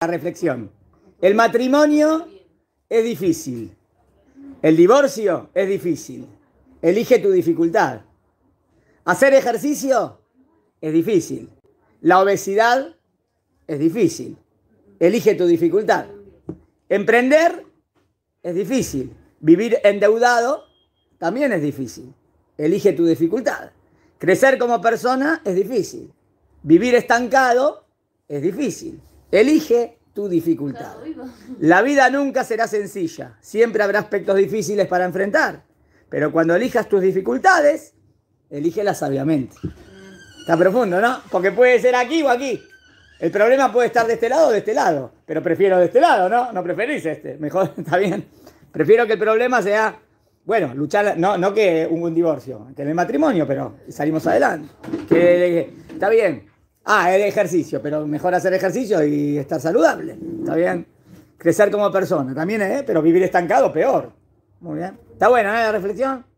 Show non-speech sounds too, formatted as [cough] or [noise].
La reflexión. El matrimonio es difícil. El divorcio es difícil. Elige tu dificultad. Hacer ejercicio es difícil. La obesidad es difícil. Elige tu dificultad. Emprender es difícil. Vivir endeudado también es difícil. Elige tu dificultad. Crecer como persona es difícil. Vivir estancado es difícil. Elige tu dificultad. La vida nunca será sencilla. Siempre habrá aspectos difíciles para enfrentar. Pero cuando elijas tus dificultades, elígelas sabiamente. Está profundo, ¿no? Porque puede ser aquí o aquí. El problema puede estar de este lado o de este lado. Pero prefiero de este lado, ¿no? No preferís este. Mejor, [laughs] está bien. Prefiero que el problema sea, bueno, luchar, no, no que un, un divorcio, que el matrimonio, pero salimos adelante. está bien Ah, el ejercicio, pero mejor hacer ejercicio y estar saludable, ¿está bien? Crecer como persona, también, ¿eh? Pero vivir estancado, peor. Muy bien. ¿Está buena ¿eh? la reflexión?